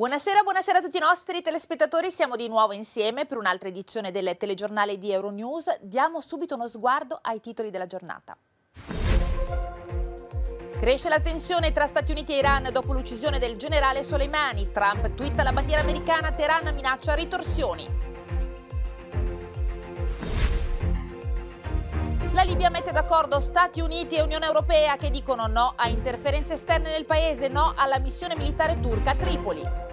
Buonasera, buonasera a tutti i nostri telespettatori, siamo di nuovo insieme per un'altra edizione del telegiornale di Euronews. Diamo subito uno sguardo ai titoli della giornata. Cresce la tensione tra Stati Uniti e Iran dopo l'uccisione del generale Soleimani. Trump twitta la bandiera americana, Teheran minaccia ritorsioni. La Libia mette d'accordo Stati Uniti e Unione Europea che dicono no a interferenze esterne nel paese, no alla missione militare turca a Tripoli.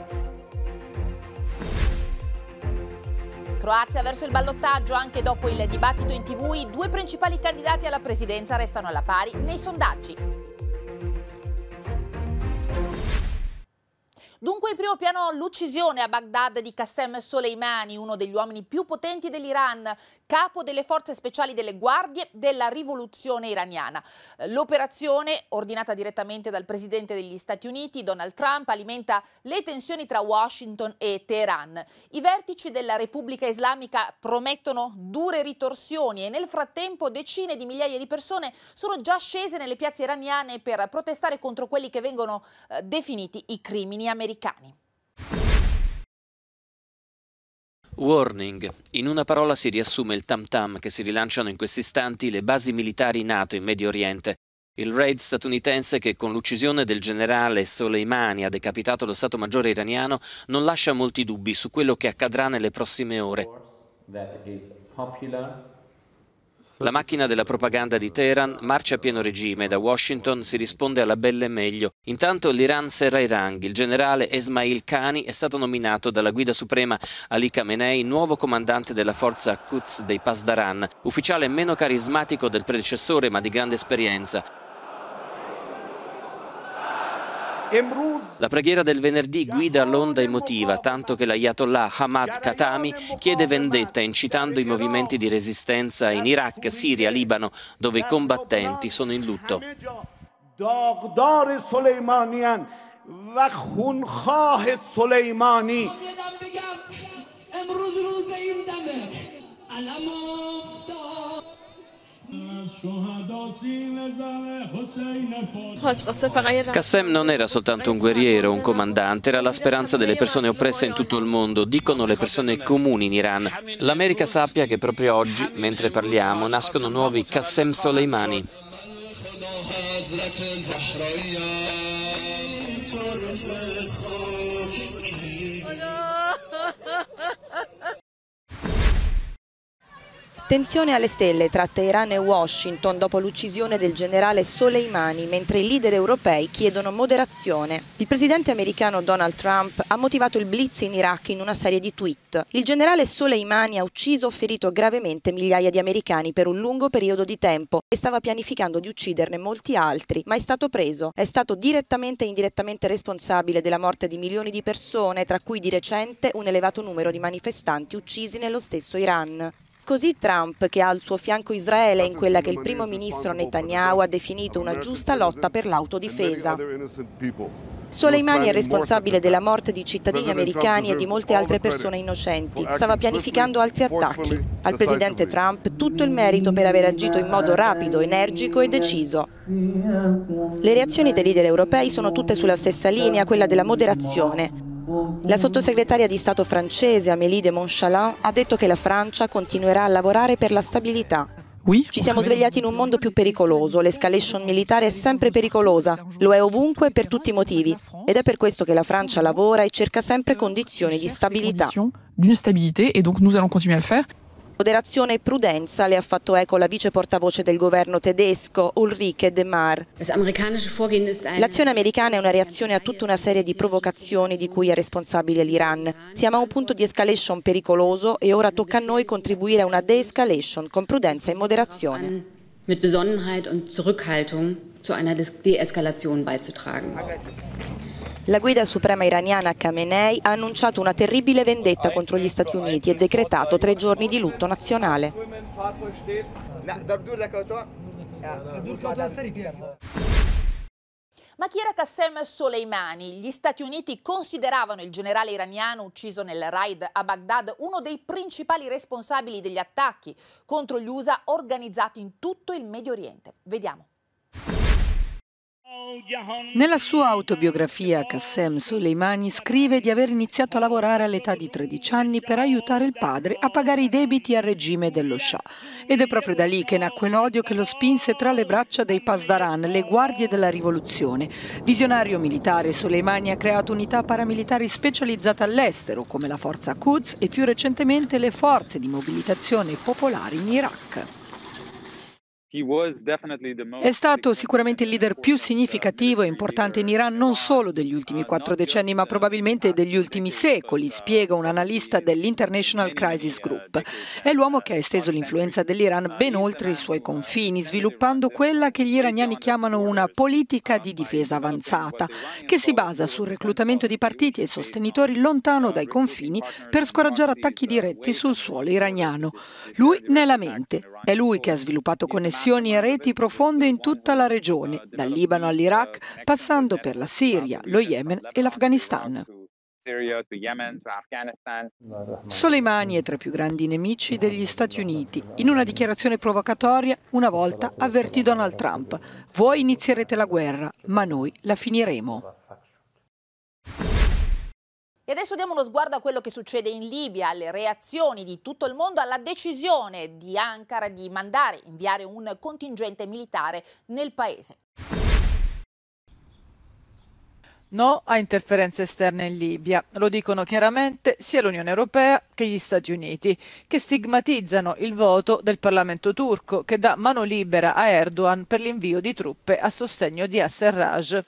Croazia verso il ballottaggio anche dopo il dibattito in tv, i due principali candidati alla presidenza restano alla pari nei sondaggi. Dunque in primo piano l'uccisione a Baghdad di Qassem Soleimani, uno degli uomini più potenti dell'Iran capo delle forze speciali delle guardie della rivoluzione iraniana. Eh, l'operazione, ordinata direttamente dal presidente degli Stati Uniti, Donald Trump, alimenta le tensioni tra Washington e Teheran. I vertici della Repubblica Islamica promettono dure ritorsioni e nel frattempo decine di migliaia di persone sono già scese nelle piazze iraniane per protestare contro quelli che vengono eh, definiti i crimini americani. Warning. In una parola si riassume il tam tam che si rilanciano in questi istanti le basi militari NATO in Medio Oriente. Il raid statunitense che con l'uccisione del generale Soleimani ha decapitato lo Stato Maggiore iraniano non lascia molti dubbi su quello che accadrà nelle prossime ore. La macchina della propaganda di Teheran marcia a pieno regime, da Washington si risponde alla belle meglio. Intanto l'Iran serra i ranghi, il generale Esmail Khani è stato nominato dalla guida suprema Ali Khamenei nuovo comandante della forza Quds dei Pasdaran, ufficiale meno carismatico del predecessore ma di grande esperienza. La preghiera del venerdì guida l'onda emotiva, tanto che l'ayatollah Hamad Khatami chiede vendetta incitando i movimenti di resistenza in Iraq, Siria, Libano, dove i combattenti sono in lutto. امروز روز 17 علم افتاد Qassem non era soltanto un guerriero, un comandante, era la speranza delle persone oppresse in tutto il mondo, dicono le persone comuni in Iran. L'America sappia che proprio oggi, mentre parliamo, nascono nuovi Qassem Soleimani. Tensione alle stelle tra Teheran e Washington dopo l'uccisione del generale Soleimani, mentre i leader europei chiedono moderazione. Il presidente americano Donald Trump ha motivato il blitz in Iraq in una serie di tweet. Il generale Soleimani ha ucciso o ferito gravemente migliaia di americani per un lungo periodo di tempo e stava pianificando di ucciderne molti altri, ma è stato preso. È stato direttamente e indirettamente responsabile della morte di milioni di persone, tra cui di recente un elevato numero di manifestanti uccisi nello stesso Iran. Così Trump, che ha al suo fianco Israele in quella che il primo ministro Netanyahu ha definito una giusta lotta per l'autodifesa. Soleimani è responsabile della morte di cittadini americani e di molte altre persone innocenti. Stava pianificando altri attacchi. Al presidente Trump tutto il merito per aver agito in modo rapido, energico e deciso. Le reazioni dei leader europei sono tutte sulla stessa linea, quella della moderazione. La sottosegretaria di Stato francese Amélie de Montchalant ha detto che la Francia continuerà a lavorare per la stabilità. Ci siamo svegliati in un mondo più pericoloso, l'escalation militare è sempre pericolosa, lo è ovunque per tutti i motivi ed è per questo che la Francia lavora e cerca sempre condizioni di stabilità. D'une stabilité et donc nous allons continuer à le faire. Moderazione e prudenza le ha fatto eco la vice portavoce del governo tedesco Ulrike De Mar. L'azione americana è una reazione a tutta una serie di provocazioni di cui è responsabile l'Iran. Siamo a un punto di escalation pericoloso e ora tocca a noi contribuire a una de-escalation con prudenza e moderazione. Mit Besonnenheit und Zurückhaltung zu einer De-Eskalation beizutragen. La guida suprema iraniana Khamenei ha annunciato una terribile vendetta contro gli Stati Uniti e decretato tre giorni di lutto nazionale. Ma chi era Qassem Soleimani? Gli Stati Uniti consideravano il generale iraniano ucciso nel raid a Baghdad uno dei principali responsabili degli attacchi contro gli USA organizzati in tutto il Medio Oriente. Vediamo. Nella sua autobiografia Kassem Soleimani scrive di aver iniziato a lavorare all'età di 13 anni per aiutare il padre a pagare i debiti al regime dello Shah. Ed è proprio da lì che nacque l'odio che lo spinse tra le braccia dei Pasdaran, le guardie della rivoluzione. Visionario militare, Soleimani ha creato unità paramilitari specializzate all'estero, come la forza Quds e più recentemente le forze di mobilitazione popolare in Iraq. È stato sicuramente il leader più uh, significativo e importante in Iran non solo degli ultimi uh, quattro decenni, ma probabilmente degli ultimi secoli, uh, spiega un analista dell'International Crisis Group. È l'uomo che ha esteso l'influenza dell'Iran ben oltre i suoi confini, sviluppando quella che gli iraniani chiamano una politica di difesa avanzata, che si basa sul reclutamento di partiti e sostenitori lontano dai confini per scoraggiare attacchi diretti sul suolo iraniano. Lui nella mente, è lui che ha sviluppato connessioni e reti profonde in tutta la regione, dal Libano all'Iraq, passando per la Siria, lo Yemen e l'Afghanistan. Soleimani è tra i più grandi nemici degli Stati Uniti. In una dichiarazione provocatoria, una volta avvertì Donald Trump: Voi inizierete la guerra, ma noi la finiremo. E adesso diamo uno sguardo a quello che succede in Libia, alle reazioni di tutto il mondo alla decisione di Ankara di mandare, inviare un contingente militare nel paese. No a interferenze esterne in Libia, lo dicono chiaramente sia l'Unione Europea che gli Stati Uniti, che stigmatizzano il voto del Parlamento turco che dà mano libera a Erdogan per l'invio di truppe a sostegno di Asserraj.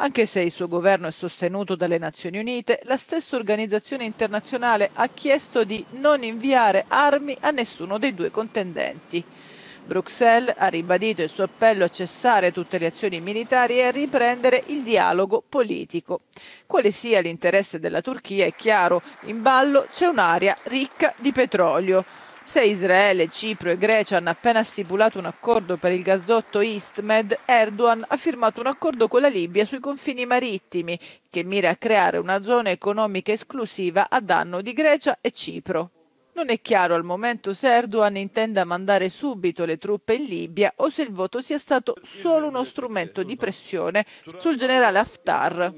Anche se il suo governo è sostenuto dalle Nazioni Unite, la stessa organizzazione internazionale ha chiesto di non inviare armi a nessuno dei due contendenti. Bruxelles ha ribadito il suo appello a cessare tutte le azioni militari e a riprendere il dialogo politico. Quale sia l'interesse della Turchia è chiaro, in ballo c'è un'area ricca di petrolio. Se Israele, Cipro e Grecia hanno appena stipulato un accordo per il gasdotto EastMed, Erdogan ha firmato un accordo con la Libia sui confini marittimi che mira a creare una zona economica esclusiva a danno di Grecia e Cipro. Non è chiaro al momento se Erdogan intenda mandare subito le truppe in Libia o se il voto sia stato solo uno strumento di pressione sul generale Haftar.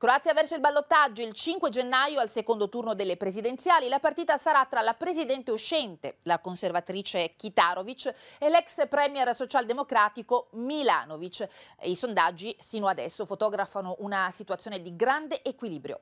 Croazia verso il ballottaggio il 5 gennaio al secondo turno delle presidenziali. La partita sarà tra la presidente uscente, la conservatrice Kitarovic, e l'ex premier socialdemocratico Milanovic. I sondaggi sino adesso fotografano una situazione di grande equilibrio.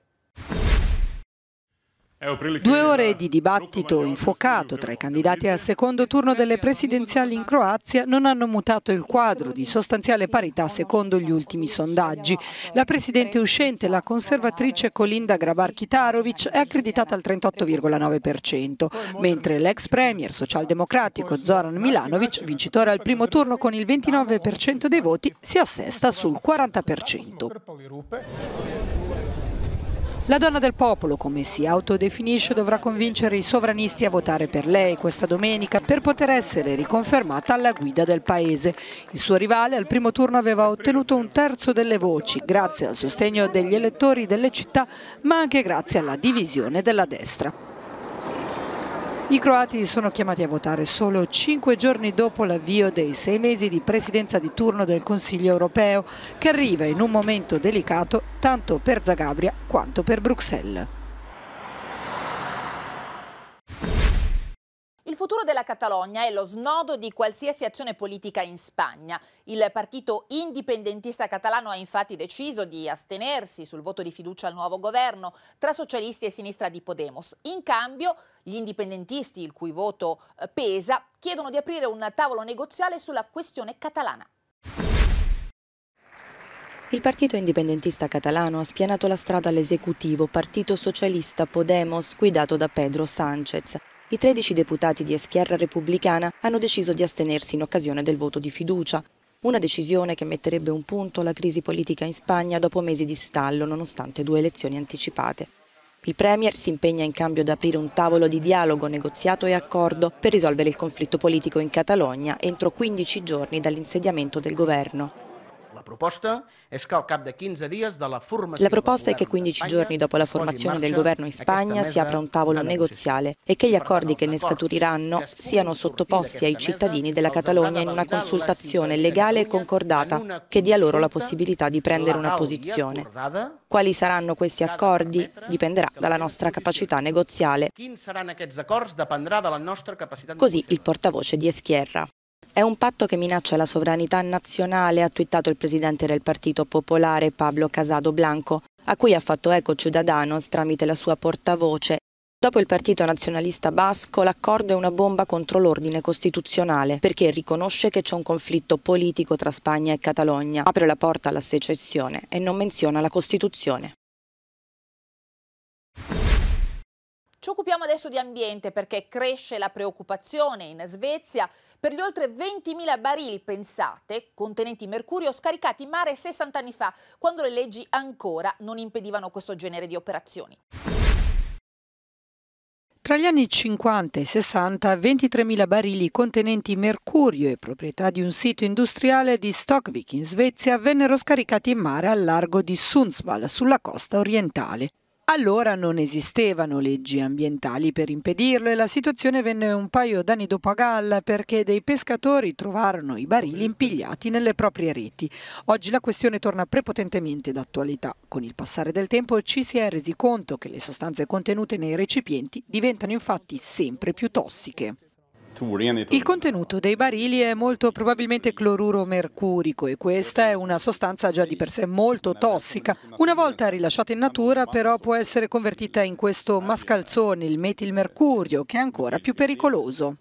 Due ore di dibattito infuocato tra i candidati al secondo turno delle presidenziali in Croazia non hanno mutato il quadro di sostanziale parità secondo gli ultimi sondaggi. La presidente uscente, la conservatrice Kolinda Grabar-Kitarovic, è accreditata al 38,9%, mentre l'ex premier socialdemocratico Zoran Milanovic, vincitore al primo turno con il 29% dei voti, si assesta sul 40%. La donna del popolo, come si autodefinisce, dovrà convincere i sovranisti a votare per lei questa domenica per poter essere riconfermata alla guida del paese. Il suo rivale al primo turno aveva ottenuto un terzo delle voci grazie al sostegno degli elettori delle città ma anche grazie alla divisione della destra. I croati sono chiamati a votare solo cinque giorni dopo l'avvio dei sei mesi di presidenza di turno del Consiglio europeo, che arriva in un momento delicato tanto per Zagabria quanto per Bruxelles. Il futuro della Catalogna è lo snodo di qualsiasi azione politica in Spagna. Il partito indipendentista catalano ha infatti deciso di astenersi sul voto di fiducia al nuovo governo tra socialisti e sinistra di Podemos. In cambio, gli indipendentisti, il cui voto eh, pesa, chiedono di aprire un tavolo negoziale sulla questione catalana. Il partito indipendentista catalano ha spianato la strada all'esecutivo partito socialista Podemos guidato da Pedro Sánchez i 13 deputati di Eschierra Repubblicana hanno deciso di astenersi in occasione del voto di fiducia, una decisione che metterebbe un punto alla crisi politica in Spagna dopo mesi di stallo nonostante due elezioni anticipate. Il Premier si impegna in cambio ad aprire un tavolo di dialogo, negoziato e accordo per risolvere il conflitto politico in Catalogna entro 15 giorni dall'insediamento del governo. La proposta è che 15 giorni dopo la formazione del governo in Spagna si apra un tavolo negoziale e che gli accordi che ne scaturiranno siano sottoposti ai cittadini della Catalogna in una consultazione legale e concordata che dia loro la possibilità di prendere una posizione. Quali saranno questi accordi dipenderà dalla nostra capacità negoziale. Così il portavoce di Eschierra. È un patto che minaccia la sovranità nazionale, ha twittato il presidente del Partito Popolare Pablo Casado Blanco, a cui ha fatto eco Ciudadanos tramite la sua portavoce. Dopo il Partito Nazionalista Basco, l'accordo è una bomba contro l'ordine costituzionale, perché riconosce che c'è un conflitto politico tra Spagna e Catalogna, apre la porta alla secessione e non menziona la Costituzione. Ci occupiamo adesso di ambiente perché cresce la preoccupazione in Svezia per gli oltre 20.000 barili, pensate, contenenti mercurio scaricati in mare 60 anni fa, quando le leggi ancora non impedivano questo genere di operazioni. Tra gli anni 50 e 60, 23.000 barili contenenti mercurio e proprietà di un sito industriale di Stockvik in Svezia vennero scaricati in mare al largo di Sundsvall, sulla costa orientale. Allora non esistevano leggi ambientali per impedirlo e la situazione venne un paio d'anni dopo a galla perché dei pescatori trovarono i barili impigliati nelle proprie reti. Oggi la questione torna prepotentemente d'attualità. Con il passare del tempo ci si è resi conto che le sostanze contenute nei recipienti diventano infatti sempre più tossiche. Il contenuto dei barili è molto probabilmente cloruro mercurico e questa è una sostanza già di per sé molto tossica. Una volta rilasciata in natura però può essere convertita in questo mascalzone, il metilmercurio, che è ancora più pericoloso.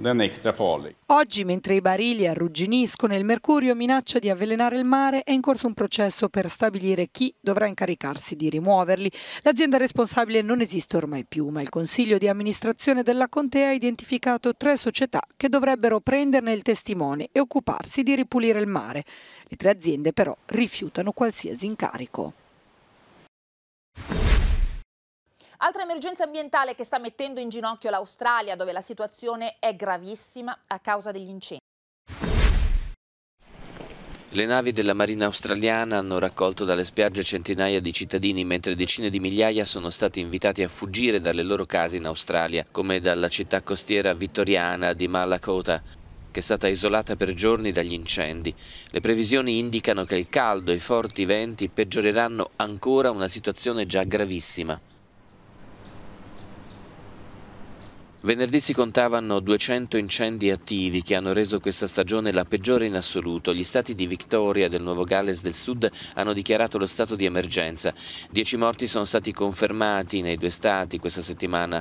Den è extra farlig. Oggi, mentre i barili arrugginiscono e il mercurio minaccia di avvelenare il mare, è in corso un processo per stabilire chi dovrà incaricarsi di rimuoverli. L'azienda responsabile non esiste ormai più, ma il consiglio di amministrazione della contea ha identificato tre società che dovrebbero prenderne il testimone e occuparsi di ripulire il mare. Le tre aziende però rifiutano qualsiasi incarico. Altra emergenza ambientale che sta mettendo in ginocchio l'Australia, dove la situazione è gravissima a causa degli incendi. Le navi della Marina australiana hanno raccolto dalle spiagge centinaia di cittadini, mentre decine di migliaia sono stati invitati a fuggire dalle loro case in Australia, come dalla città costiera vittoriana di Malakota, che è stata isolata per giorni dagli incendi. Le previsioni indicano che il caldo e i forti venti peggioreranno ancora una situazione già gravissima. Venerdì si contavano 200 incendi attivi che hanno reso questa stagione la peggiore in assoluto. Gli stati di Victoria e del Nuovo Galles del Sud hanno dichiarato lo stato di emergenza. Dieci morti sono stati confermati nei due stati questa settimana.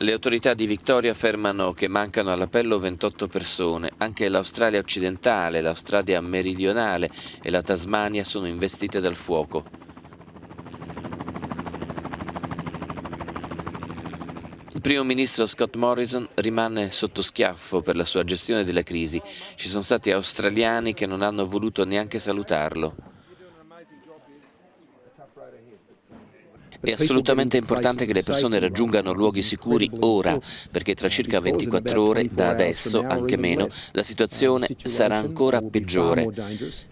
Le autorità di Victoria affermano che mancano all'appello 28 persone. Anche l'Australia occidentale, l'Australia meridionale e la Tasmania sono investite dal fuoco. Il primo ministro Scott Morrison rimane sotto schiaffo per la sua gestione della crisi. Ci sono stati australiani che non hanno voluto neanche salutarlo. È assolutamente importante che le persone raggiungano luoghi sicuri ora, perché tra circa 24 ore da adesso, anche meno, eh, la situazione eh, sarà ancora peggiore.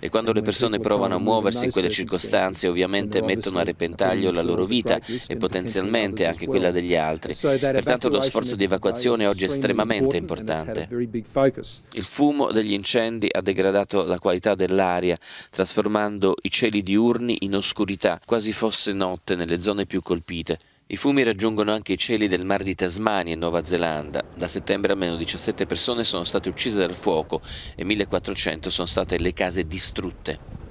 E quando le persone provano a muoversi in quelle circostanze, ovviamente mettono a repentaglio la loro vita e potenzialmente anche quella degli altri. Pertanto lo sforzo di evacuazione oggi è estremamente importante. Il fumo degli incendi ha degradato la qualità dell'aria, trasformando i cieli diurni in oscurità, quasi fosse notte nelle zone zone più colpite. I fumi raggiungono anche i cieli del Mar di Tasmania e Nuova Zelanda. Da settembre almeno 17 persone sono state uccise dal fuoco e 1400 sono state le case distrutte.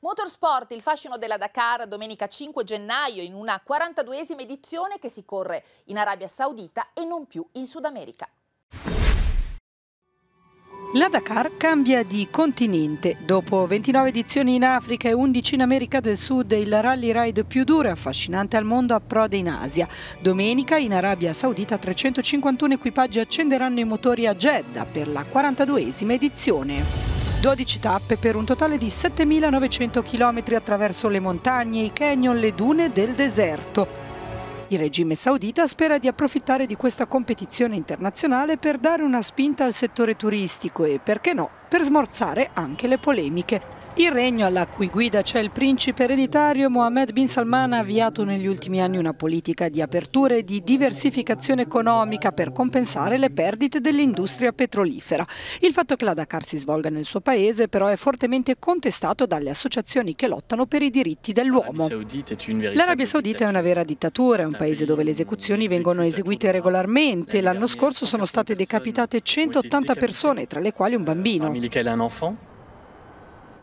Motorsport, il fascino della Dakar domenica 5 gennaio in una 42esima edizione che si corre in Arabia Saudita e non più in Sud America. La Dakar cambia di continente. Dopo 29 edizioni in Africa e 11 in America del Sud, il rally ride più duro e affascinante al mondo approda in Asia. Domenica in Arabia Saudita 351 equipaggi accenderanno i motori a Jeddah per la 42esima edizione. 12 tappe per un totale di 7.900 km attraverso le montagne, i canyon, le dune del deserto. Il regime saudita spera di approfittare di questa competizione internazionale per dare una spinta al settore turistico e, perché no, per smorzare anche le polemiche. Il regno alla cui guida c'è il principe ereditario Mohammed bin Salman ha avviato negli ultimi anni una politica di apertura e di diversificazione economica per compensare le perdite dell'industria petrolifera. Il fatto che la Dakar si svolga nel suo paese però è fortemente contestato dalle associazioni che lottano per i diritti dell'uomo. L'Arabia Saudita è una vera dittatura, è un paese dove le esecuzioni vengono eseguite regolarmente. L'anno scorso sono state decapitate 180 persone, tra le quali un bambino.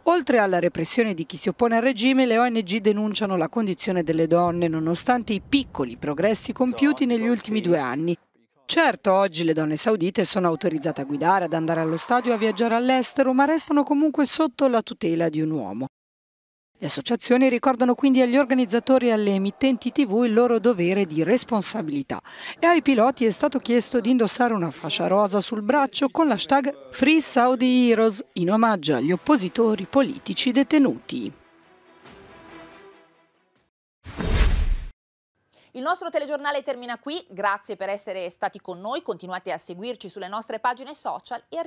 Oltre alla repressione di chi si oppone al regime, le ONG denunciano la condizione delle donne nonostante i piccoli progressi compiuti negli ultimi due anni. Certo, oggi le donne saudite sono autorizzate a guidare, ad andare allo stadio, a viaggiare all'estero, ma restano comunque sotto la tutela di un uomo. Le associazioni ricordano quindi agli organizzatori e alle emittenti tv il loro dovere di responsabilità e ai piloti è stato chiesto di indossare una fascia rosa sul braccio con l'hashtag Free Saudi Heroes in omaggio agli oppositori politici detenuti. Il nostro telegiornale termina qui, grazie per essere stati con noi, continuate a seguirci sulle nostre pagine social e a